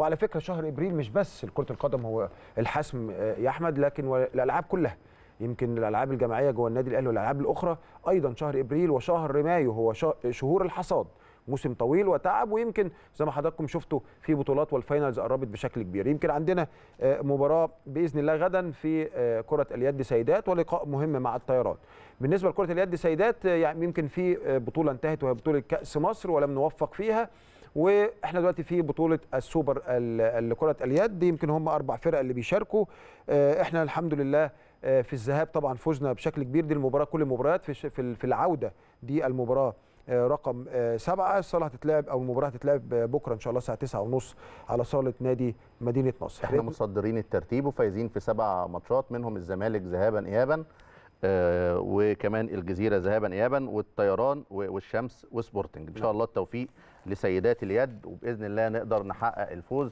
وعلى فكره شهر ابريل مش بس كره القدم هو الحسم آه، يا احمد لكن الالعاب كلها يمكن الالعاب الجماعيه جوه النادي الاهلي والالعاب الاخرى ايضا شهر ابريل وشهر مايو هو شهور الحصاد موسم طويل وتعب ويمكن زي ما حضراتكم شفتوا في بطولات والفاينلز قربت بشكل كبير يمكن عندنا آه، مباراه باذن الله غدا في آه، كره اليد سيدات ولقاء مهم مع الطيران بالنسبه لكره اليد سيدات يعني يمكن في بطوله انتهت وهي بطوله كاس مصر ولم نوفق فيها واحنا دلوقتي في بطوله السوبر لكره اليد يمكن هم اربع فرق اللي بيشاركوا آه، احنا الحمد لله آه، في الذهاب طبعا فزنا بشكل كبير دي المباراه كل المباريات في في العوده دي المباراه آه، رقم سبعة الصالة هتتلعب أو المباراة هتتلعب بكرة إن شاء الله الساعة ونص على صالة نادي مدينة نصر احنا مصدرين الترتيب وفايزين في سبع ماتشات منهم الزمالك ذهابا إيابا آه، وكمان الجزيره ذهابا ايابا والطيران والشمس وسبورتنج ان شاء الله التوفيق لسيدات اليد وباذن الله نقدر نحقق الفوز